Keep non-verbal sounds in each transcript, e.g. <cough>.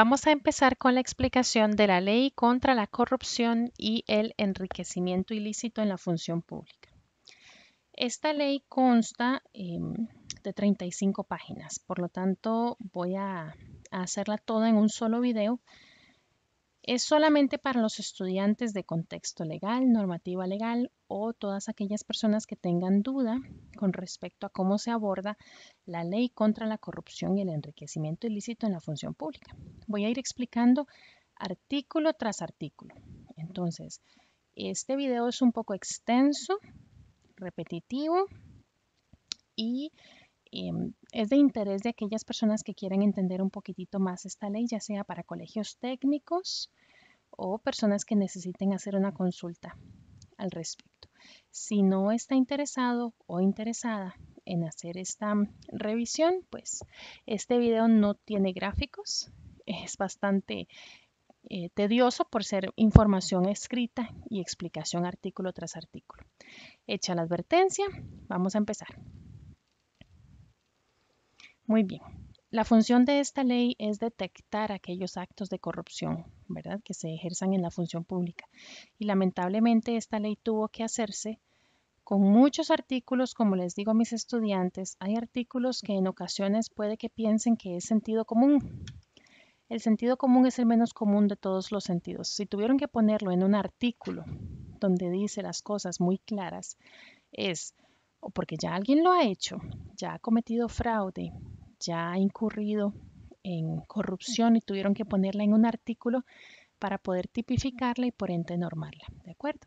Vamos a empezar con la explicación de la ley contra la corrupción y el enriquecimiento ilícito en la función pública. Esta ley consta em, de 35 páginas, por lo tanto voy a hacerla toda en un solo video es solamente para los estudiantes de contexto legal, normativa legal o todas aquellas personas que tengan duda con respecto a cómo se aborda la ley contra la corrupción y el enriquecimiento ilícito en la función pública. Voy a ir explicando artículo tras artículo. Entonces, este video es un poco extenso, repetitivo y Em, es de interés de aquellas personas que quieran entender un poquitito más esta ley, ya sea para colegios técnicos o personas que necesiten hacer una consulta al respecto. Si no está interesado o interesada en hacer esta revisión, pues este video no tiene gráficos, <laughs> es bastante eh, tedioso por ser información escrita y explicación artículo tras artículo. Hecha la advertencia, vamos a empezar. Muy bien. La función de esta ley es detectar aquellos actos de corrupción, ¿verdad?, que se ejerzan en la función pública. Y lamentablemente esta ley tuvo que hacerse con muchos artículos, como les digo a mis estudiantes, hay artículos que en ocasiones puede que piensen que es sentido común. El sentido común es el menos común de todos los sentidos. Si tuvieron que ponerlo en un artículo donde dice las cosas muy claras, es o porque ya alguien lo ha hecho, ya ha cometido fraude, ya ha incurrido en corrupción y tuvieron que ponerla en un artículo para poder tipificarla y por ende normarla. ¿De acuerdo?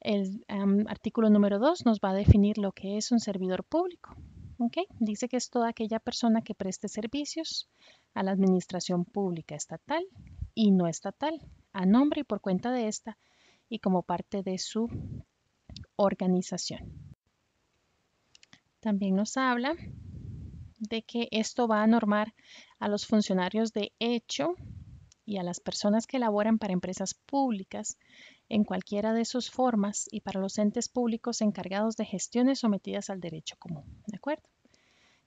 El artículo número 2 nos va a definir lo que es un servidor público. Dice que es toda aquella persona que preste servicios a la administración pública estatal y no estatal, a nombre y por cuenta de esta y como parte de su organización. También nos habla de que esto va a normar a los funcionarios de hecho y a las personas que laboran para empresas públicas en cualquiera de sus formas y para los entes públicos encargados de gestiones sometidas al derecho común. ¿De acuerdo?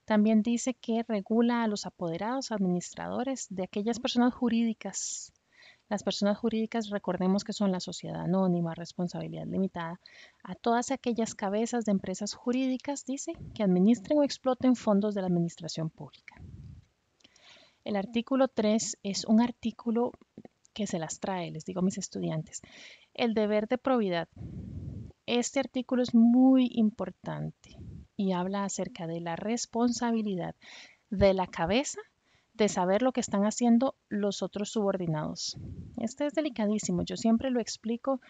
También dice que regula a los apoderados administradores de aquellas personas jurídicas las personas jurídicas, recordemos que son la sociedad anónima, responsabilidad limitada, a todas aquellas cabezas de empresas jurídicas, dice, que administren o exploten fondos de la administración pública. El artículo 3 es un artículo que se las trae, les digo a mis estudiantes, el deber de probidad. Este artículo es muy importante y habla acerca de la responsabilidad de la cabeza de saber lo que están haciendo los otros subordinados. Este es delicadísimo, yo siempre lo explico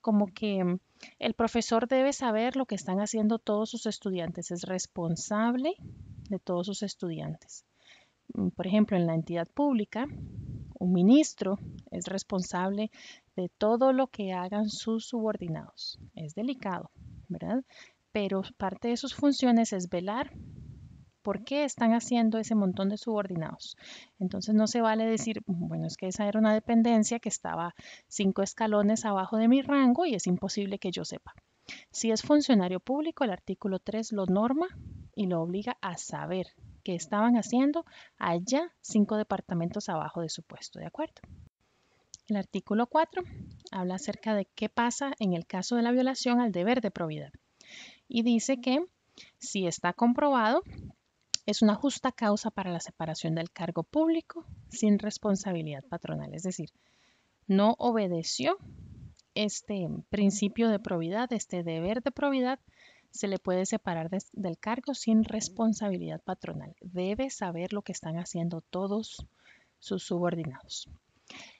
como que mm, el profesor debe saber lo que están haciendo todos sus estudiantes, es responsable de todos sus estudiantes. Mm, por ejemplo, en la entidad pública, un ministro es responsable de todo lo que hagan sus subordinados. Es delicado, ¿verdad? Pero parte de sus funciones es velar por qué están haciendo ese montón de subordinados. Entonces no se vale decir, bueno, es que esa era una dependencia que estaba cinco escalones abajo de mi rango y es imposible que yo sepa. Si es funcionario público, el artículo 3 lo norma y lo obliga a saber qué estaban haciendo allá cinco departamentos abajo de su puesto, ¿de acuerdo? El artículo 4 habla acerca de qué pasa en el caso de la violación al deber de probidad y dice que si está comprobado es una justa causa para la separación del cargo público sin responsabilidad patronal, es decir, no obedeció este principio de probidad, este deber de probidad, se le puede separar del cargo sin responsabilidad patronal. Debe saber lo que están haciendo todos sus subordinados.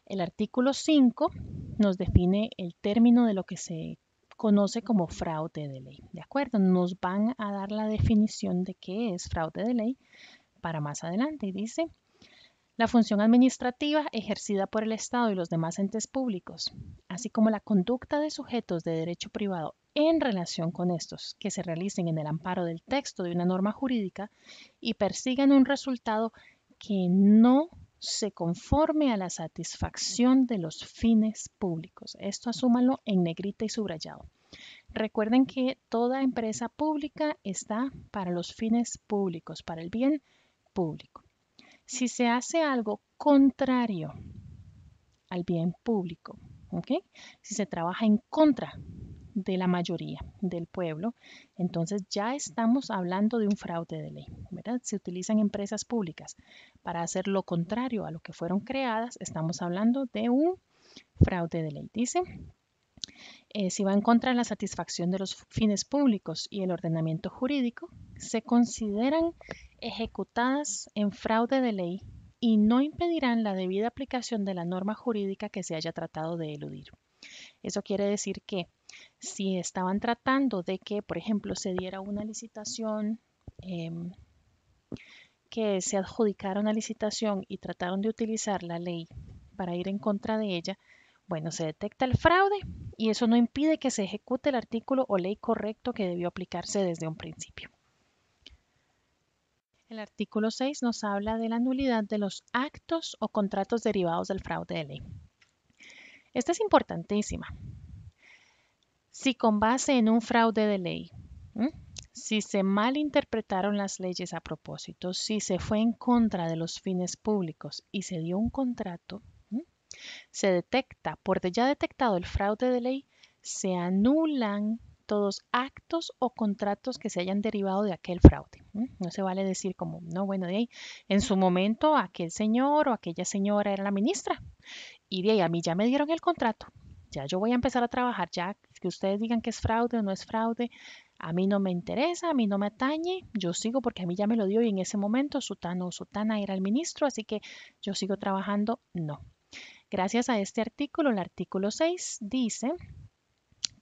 El artículo 5 nos define el término de lo que se conoce como fraude de ley. ¿De acuerdo? Nos van a dar la definición de qué es fraude de ley para más adelante. Y dice, la función administrativa ejercida por el Estado y los demás entes públicos, así como la conducta de sujetos de derecho privado en relación con estos, que se realicen en el amparo del texto de una norma jurídica y persigan un resultado que no se conforme a la satisfacción de los fines públicos. Esto asúmalo en negrita y subrayado. Recuerden que toda empresa pública está para los fines públicos, para el bien público. Si se hace algo contrario al bien público, si se trabaja en contra de la mayoría del pueblo, entonces ya estamos hablando de un fraude de ley. ¿verdad? Se utilizan empresas públicas para hacer lo contrario a lo que fueron creadas, estamos hablando de un fraude de ley. Dice, eh, si va en contra de la satisfacción de los fines públicos y el ordenamiento jurídico, se consideran ejecutadas en fraude de ley y no impedirán la debida aplicación de la norma jurídica que se haya tratado de eludir. Eso quiere decir que si estaban tratando de que, por ejemplo, se diera una licitación, em, que se adjudicara una licitación y trataron de utilizar la ley para ir en contra de ella, bueno, se detecta el fraude y eso no impide que se ejecute el artículo o ley correcto que debió aplicarse desde un principio. El artículo 6 nos habla de la nulidad de los actos o contratos derivados del fraude de ley. Esta es importantísima si con base en un fraude de ley, si se malinterpretaron las leyes a propósito, si se fue en contra de los fines públicos y se dio un contrato, se detecta, por ya detectado el fraude de ley, se anulan todos actos o contratos que se hayan derivado de aquel fraude. No se vale decir como, no, bueno, de ahí, en su momento aquel señor o aquella señora era la ministra y de ahí a mí ya me dieron el contrato, ya yo voy a empezar a trabajar, ya que ustedes digan que es fraude o no es fraude, a mí no me interesa, a mí no me atañe, yo sigo porque a mí ya me lo dio y en ese momento Sutano o Sutana era el ministro, así que yo sigo trabajando, no. Gracias a este artículo, el artículo 6 dice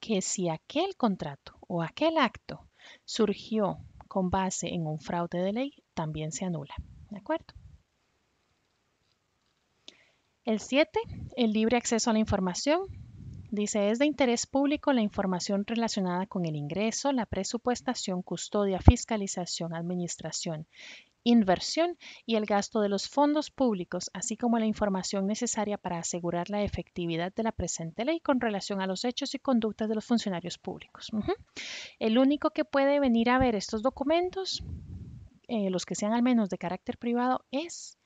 que si aquel contrato o aquel acto surgió con base en un fraude de ley, también se anula. ¿De acuerdo? El 7, el libre acceso a la información. Dice, es de interés público la información relacionada con el ingreso, la presupuestación, custodia, fiscalización, administración, inversión y el gasto de los fondos públicos, así como la información necesaria para asegurar la efectividad de la presente ley con relación a los hechos y conductas de los funcionarios públicos. El único que puede venir a ver estos documentos, eh, los que sean al menos de carácter privado, es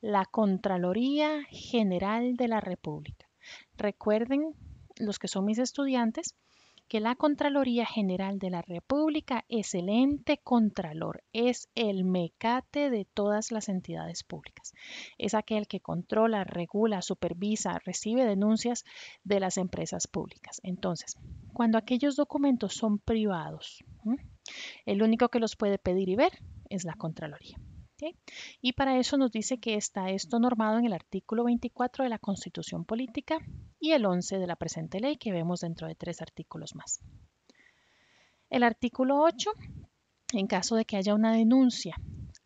la Contraloría General de la República. Recuerden los que son mis estudiantes, que la Contraloría General de la República es el ente contralor, es el mecate de todas las entidades públicas. Es aquel que controla, regula, supervisa, recibe denuncias de las empresas públicas. Entonces, cuando aquellos documentos son privados, el único que los puede pedir y ver es la Contraloría. Y para eso nos dice que está esto normado en el artículo 24 de la Constitución Política y el 11 de la presente ley que vemos dentro de tres artículos más. El artículo 8, en caso de que haya una denuncia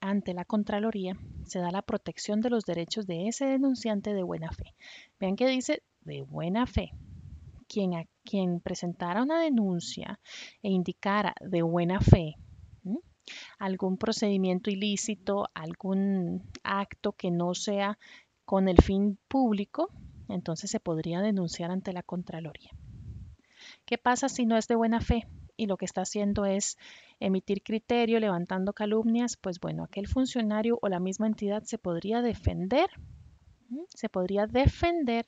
ante la Contraloría, se da la protección de los derechos de ese denunciante de buena fe. Vean que dice de buena fe. Quien, a, quien presentara una denuncia e indicara de buena fe algún procedimiento ilícito, algún acto que no sea con el fin público, entonces se podría denunciar ante la Contraloría. ¿Qué pasa si no es de buena fe y lo que está haciendo es emitir criterio, levantando calumnias? Pues bueno, aquel funcionario o la misma entidad se podría defender, se podría defender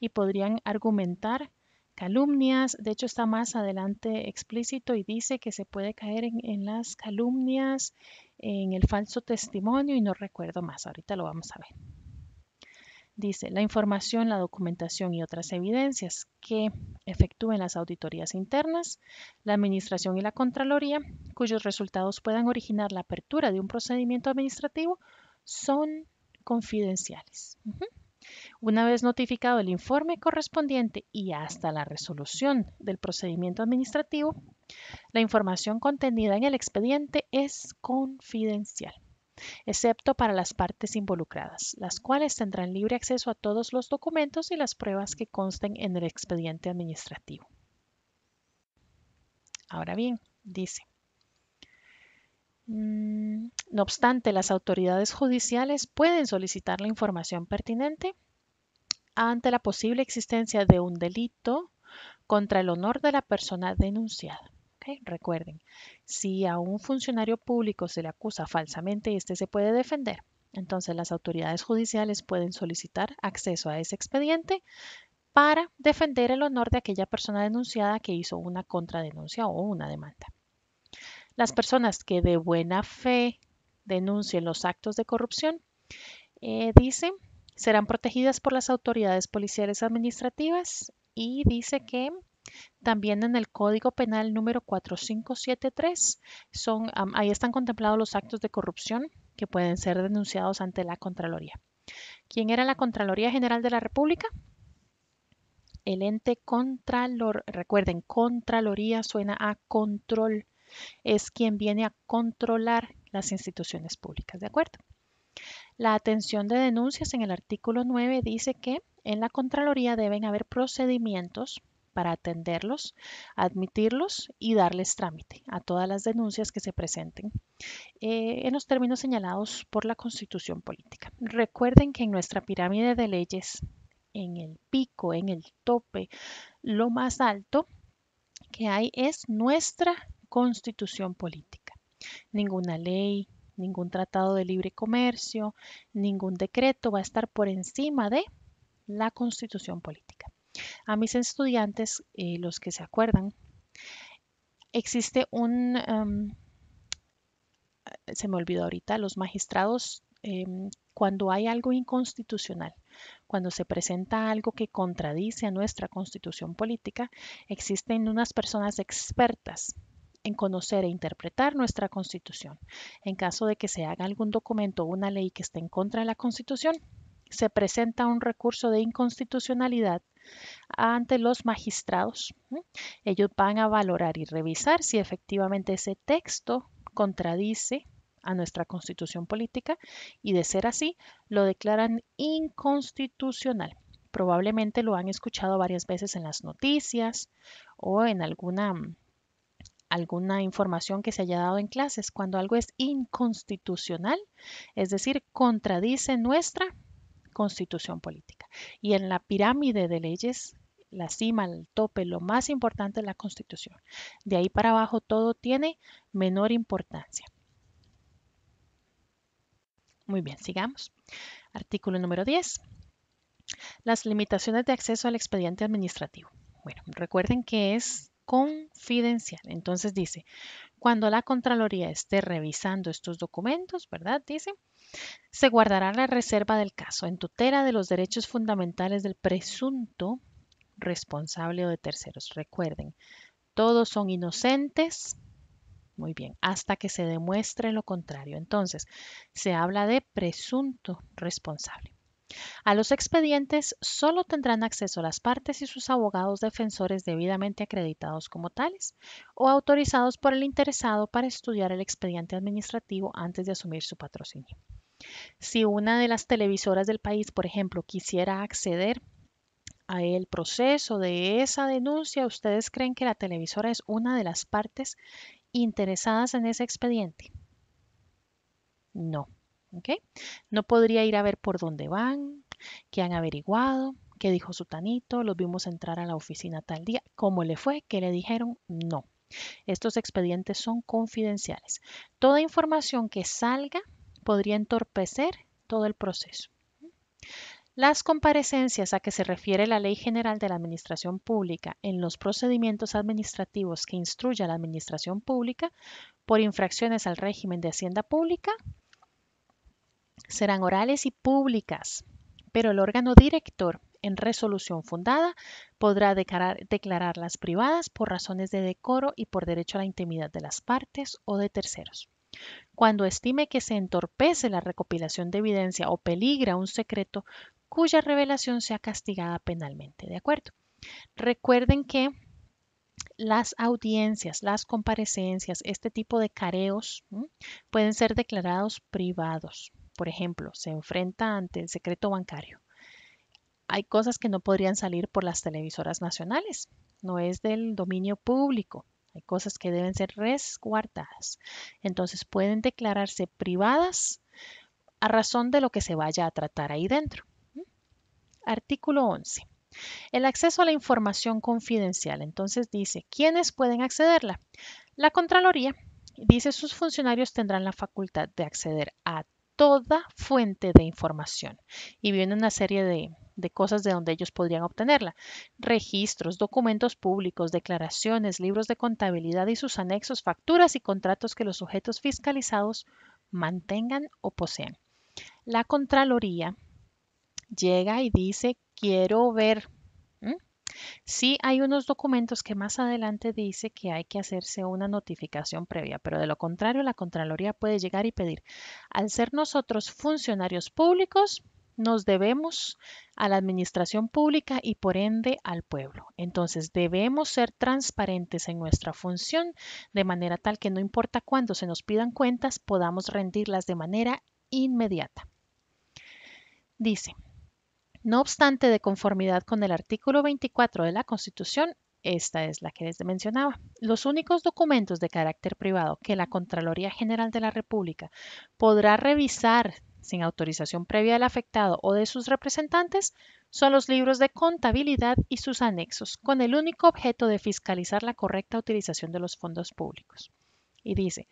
y podrían argumentar calumnias. De hecho, está más adelante explícito y dice que se puede caer en, en las calumnias, en el falso testimonio y no recuerdo más. Ahorita lo vamos a ver. Dice, la información, la documentación y otras evidencias que efectúen las auditorías internas, la Administración y la Contraloría, cuyos resultados puedan originar la apertura de un procedimiento administrativo, son confidenciales. Una vez notificado el informe correspondiente y hasta la resolución del procedimiento administrativo, la información contenida en el expediente es confidencial excepto para las partes involucradas, las cuales tendrán libre acceso a todos los documentos y las pruebas que consten en el expediente administrativo. Ahora bien, dice, mm, no obstante, las autoridades judiciales pueden solicitar la información pertinente ante la posible existencia de un delito contra el honor de la persona denunciada. Recuerden, si a un funcionario público se le acusa falsamente, este se puede defender. Entonces las autoridades judiciales pueden solicitar acceso a ese expediente para defender el honor de aquella persona denunciada que hizo una contradenuncia o una demanda. Las personas que de buena fe denuncien los actos de corrupción, eh, dice, serán protegidas por las autoridades policiales administrativas y dice que también en el Código Penal número 4573 son, ahí están contemplados los actos de corrupción que pueden ser denunciados ante la Contraloría. ¿Quién era la Contraloría General de la República? El ente Contralor, recuerden, Contraloría suena a control, es quien viene a controlar las instituciones públicas, ¿de acuerdo? La atención de denuncias en el artículo 9 dice que en la Contraloría deben haber procedimientos para atenderlos, admitirlos y darles trámite a todas las denuncias que se presenten eh, en los términos señalados por la Constitución Política. Recuerden que en nuestra pirámide de leyes, en el pico, en el tope, lo más alto que hay es nuestra Constitución Política. Ninguna ley, ningún tratado de libre comercio, ningún decreto va a estar por encima de la Constitución Política. A mis estudiantes, eh, los que se acuerdan, existe un, em, se me olvidó ahorita, los magistrados, em, cuando hay algo inconstitucional, cuando se presenta algo que contradice a nuestra constitución política, existen unas personas expertas en conocer e interpretar nuestra constitución. En caso de que se haga algún documento o una ley que esté en contra de la constitución, se presenta un recurso de inconstitucionalidad ante los magistrados. Ellos van a valorar y revisar si efectivamente ese texto contradice a nuestra constitución política y de ser así, lo declaran inconstitucional. Probablemente lo han escuchado varias veces en las noticias o en alguna mm, alguna información que se haya dado en clases. Cuando algo es inconstitucional, es decir, contradice nuestra constitución política. Y en la pirámide de leyes, la cima, el tope, lo más importante es la constitución. De ahí para abajo todo tiene menor importancia. Muy bien, sigamos. Artículo número 10. Las limitaciones de acceso al expediente administrativo. Bueno, recuerden que es confidencial. Entonces dice, cuando la Contraloría esté revisando estos documentos, ¿verdad? Dice, se guardará la reserva del caso en tutela de los derechos fundamentales del presunto responsable o de terceros. Recuerden, todos son inocentes. Muy bien, hasta que se demuestre lo contrario. Entonces, se habla de presunto responsable. A los expedientes solo tendrán acceso las partes y sus abogados defensores debidamente acreditados como tales o autorizados por el interesado para estudiar el expediente administrativo antes de asumir su patrocinio. Si una de las televisoras del país, por ejemplo, quisiera acceder a el proceso de esa denuncia, ¿ustedes creen que la televisora es una de las partes interesadas en ese expediente? No. No podría ir a ver por dónde van, qué han averiguado, qué dijo su tanito, los vimos entrar a la oficina tal día, cómo le fue, qué le dijeron, no. Estos expedientes son confidenciales. Toda información que salga podría entorpecer todo el proceso. Las comparecencias a que se refiere la Ley General de la Administración Pública en los procedimientos administrativos que instruye a la Administración Pública por infracciones al régimen de Hacienda Pública serán orales y públicas, pero el órgano director en resolución fundada podrá declararlas privadas por razones de decoro y por derecho a la intimidad de las partes o de terceros. Cuando estime que se entorpece la recopilación de evidencia o peligra un secreto cuya revelación sea castigada penalmente. ¿De acuerdo? Recuerden que las audiencias, las comparecencias, este tipo de careos pueden ser declarados privados por ejemplo, se enfrenta ante el secreto bancario. Hay cosas que no podrían salir por las televisoras nacionales, no es del dominio público, hay cosas que deben ser resguardadas. Entonces pueden declararse privadas a razón de lo que se vaya a tratar ahí dentro. Artículo 11. El acceso a la información confidencial. Entonces dice, ¿quiénes pueden accederla? La Contraloría dice, sus funcionarios tendrán la facultad de acceder a toda fuente de información y viene una serie de, de cosas de donde ellos podrían obtenerla. Registros, documentos públicos, declaraciones, libros de contabilidad y sus anexos, facturas y contratos que los sujetos fiscalizados mantengan o posean. La Contraloría llega y dice, quiero ver Sí, hay unos documentos que más adelante dice que hay que hacerse una notificación previa, pero de lo contrario la Contraloría puede llegar y pedir. Al ser nosotros funcionarios públicos, nos debemos a la administración pública y por ende al pueblo. Entonces debemos ser transparentes en nuestra función de manera tal que no importa cuándo se nos pidan cuentas, podamos rendirlas de manera inmediata. Dice, no obstante, de conformidad con el artículo 24 de la Constitución, esta es la que les mencionaba. Los únicos documentos de carácter privado que la Contraloría General de la República podrá revisar sin autorización previa del afectado o de sus representantes son los libros de contabilidad y sus anexos, con el único objeto de fiscalizar la correcta utilización de los fondos públicos. Y dice,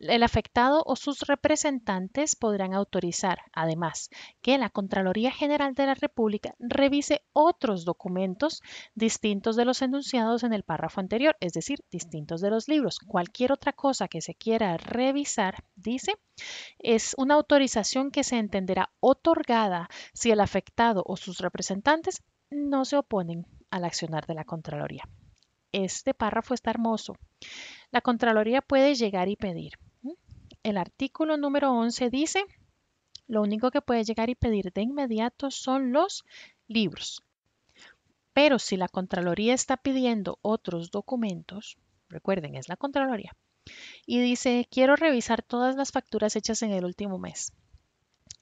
el afectado o sus representantes podrán autorizar, además, que la Contraloría General de la República revise otros documentos distintos de los enunciados en el párrafo anterior, es decir, distintos de los libros. Cualquier otra cosa que se quiera revisar, dice, es una autorización que se entenderá otorgada si el afectado o sus representantes no se oponen al accionar de la Contraloría. Este párrafo está hermoso. La Contraloría puede llegar y pedir. El artículo número 11 dice, lo único que puede llegar y pedir de inmediato son los libros. Pero si la Contraloría está pidiendo otros documentos, recuerden, es la Contraloría, y dice, quiero revisar todas las facturas hechas en el último mes.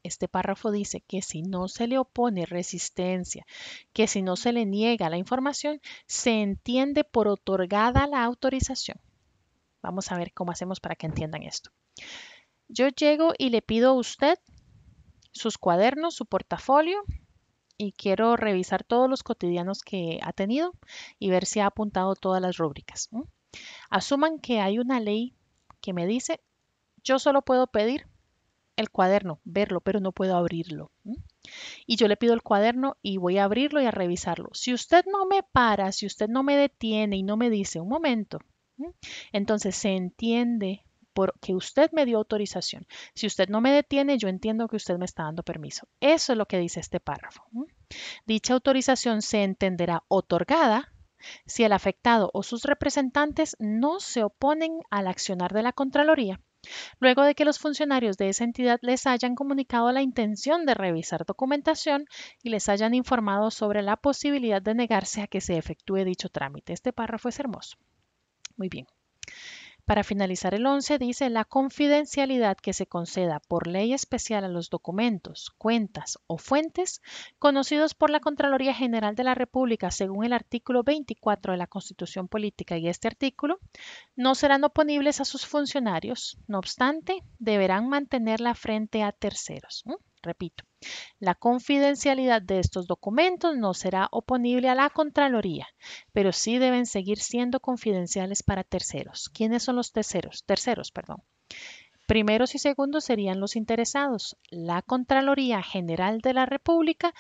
Este párrafo dice que si no se le opone resistencia, que si no se le niega la información, se entiende por otorgada la autorización. Vamos a ver cómo hacemos para que entiendan esto. Yo llego y le pido a usted sus cuadernos, su portafolio, y quiero revisar todos los cotidianos que ha tenido y ver si ha apuntado todas las rúbricas. Asuman que hay una ley que me dice, yo solo puedo pedir el cuaderno, verlo, pero no puedo abrirlo. Y yo le pido el cuaderno y voy a abrirlo y a revisarlo. Si usted no me para, si usted no me detiene y no me dice un momento, entonces se entiende porque usted me dio autorización. Si usted no me detiene, yo entiendo que usted me está dando permiso. Eso es lo que dice este párrafo. Dicha autorización se entenderá otorgada si el afectado o sus representantes no se oponen al accionar de la Contraloría Luego de que los funcionarios de esa entidad les hayan comunicado la intención de revisar documentación y les hayan informado sobre la posibilidad de negarse a que se efectúe dicho trámite. Este párrafo es hermoso. Muy bien. Para finalizar el 11 dice la confidencialidad que se conceda por ley especial a los documentos, cuentas o fuentes conocidos por la Contraloría General de la República según el artículo 24 de la Constitución Política y este artículo no serán oponibles a sus funcionarios, no obstante, deberán mantenerla frente a terceros. Repito, la confidencialidad de estos documentos no será oponible a la Contraloría, pero sí deben seguir siendo confidenciales para terceros. ¿Quiénes son los terceros? Terceros, perdón. Primeros y segundos serían los interesados, la Contraloría General de la República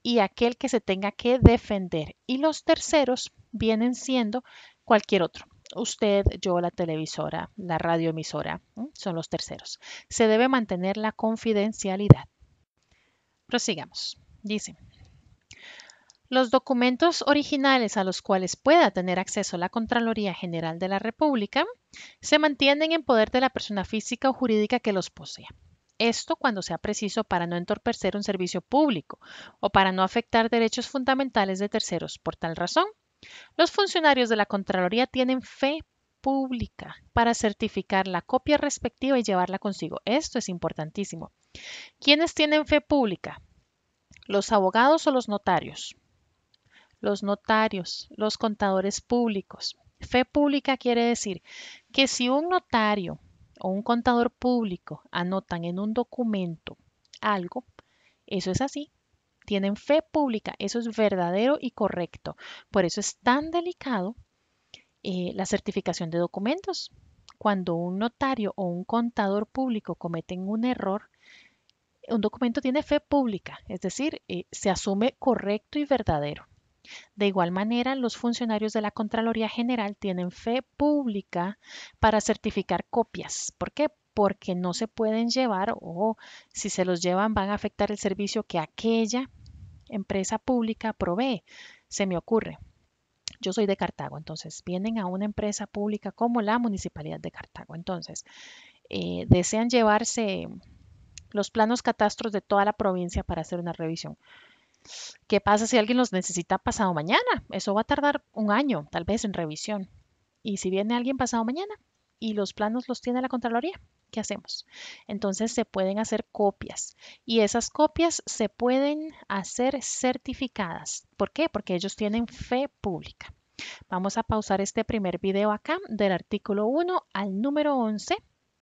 y aquel que se tenga que defender. Y los terceros vienen siendo cualquier otro usted, yo, la televisora, la radioemisora, son los terceros. Se debe mantener la confidencialidad. Prosigamos. Dice, los documentos originales a los cuales pueda tener acceso la Contraloría General de la República se mantienen en poder de la persona física o jurídica que los posea. Esto cuando sea preciso para no entorpecer un servicio público o para no afectar derechos fundamentales de terceros. Por tal razón, los funcionarios de la Contraloría tienen fe pública para certificar la copia respectiva y llevarla consigo. Esto es importantísimo. ¿Quiénes tienen fe pública? ¿Los abogados o los notarios? Los notarios, los contadores públicos. Fe pública quiere decir que si un notario o un contador público anotan en un documento algo, eso es así. Tienen fe pública, eso es verdadero y correcto. Por eso es tan delicado eh, la certificación de documentos. Cuando un notario o un contador público cometen un error, un documento tiene fe pública, es decir, eh, se asume correcto y verdadero. De igual manera, los funcionarios de la Contraloría General tienen fe pública para certificar copias. ¿Por qué? Porque no se pueden llevar o si se los llevan van a afectar el servicio que aquella empresa pública provee. Se me ocurre, yo soy de Cartago, entonces vienen a una empresa pública como la Municipalidad de Cartago. Entonces, eh, desean llevarse los planos catastros de toda la provincia para hacer una revisión. ¿Qué pasa si alguien los necesita pasado mañana? Eso va a tardar un año, tal vez, en revisión. Y si viene alguien pasado mañana, y los planos los tiene la Contraloría. ¿Qué hacemos? Entonces se pueden hacer copias y esas copias se pueden hacer certificadas. ¿Por qué? Porque ellos tienen fe pública. Vamos a pausar este primer video acá del artículo 1 al número 11